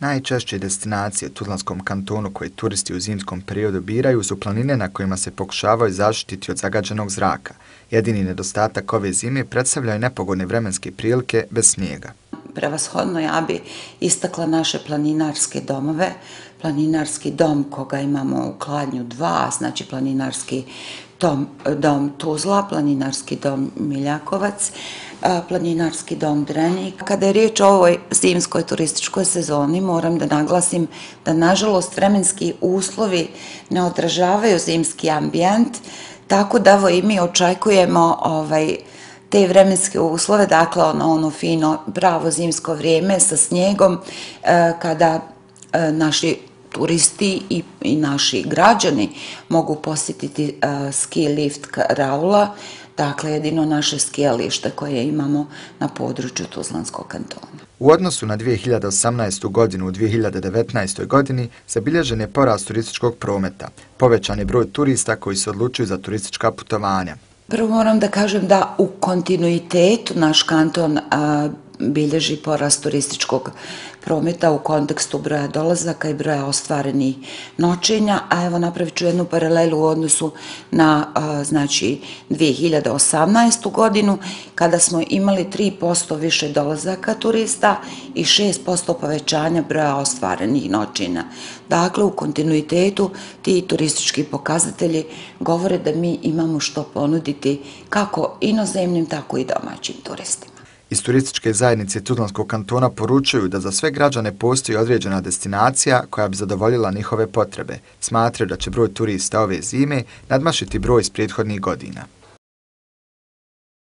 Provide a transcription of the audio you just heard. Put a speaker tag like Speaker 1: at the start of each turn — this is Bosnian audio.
Speaker 1: Najčešće destinacije u Tuzlanskom kantonu koje turisti u zimskom periodu biraju su planine na kojima se pokušavaju zaštititi od zagađenog zraka. Jedini nedostatak ove zime predstavljaju nepogodne vremenske prilike bez snijega
Speaker 2: prevashodno ja bi istakla naše planinarske domove, planinarski dom koga imamo u Kladnju 2, znači planinarski dom, dom Tuzla, planinarski dom Miljakovac, e, planinarski dom Drenik. Kada je riječ o ovoj zimskoj turističkoj sezoni, moram da naglasim da nažalost vremenski uslovi ne odražavaju zimski ambijent, tako da i mi očekujemo ovaj, te vremenske uslove, dakle ono, ono fino pravo zimsko vrijeme sa snijegom, e, kada e, naši turisti i, i naši građani mogu posjetiti e, ski lift Raula,
Speaker 1: dakle jedino naše skijalište koje imamo na području Tuzlanskog kantona. U odnosu na 2018. godinu u 2019. godini zabilježen je porast turističkog prometa, povećan je broj turista koji se odlučuju za turistička putovanja.
Speaker 2: Prvo moram da kažem da u kontinuitetu naš kanton bilježi porast turističkog prometa u kontekstu broja dolazaka i broja ostvarenih noćenja, a evo napravit ću jednu paralelu u odnosu na znači 2018. godinu kada smo imali 3% više dolazaka turista i 6% povećanja broja ostvarenih noćenja. Dakle, u kontinuitetu ti turistički pokazatelji govore da mi imamo što ponuditi
Speaker 1: kako inozemnim, tako i domaćim turistima. Iz turističke zajednice Tuzlanskog kantona poručuju da za sve građane postoji određena destinacija koja bi zadovoljila njihove potrebe. Smatraju da će broj turista ove zime nadmašiti broj iz prethodnih godina.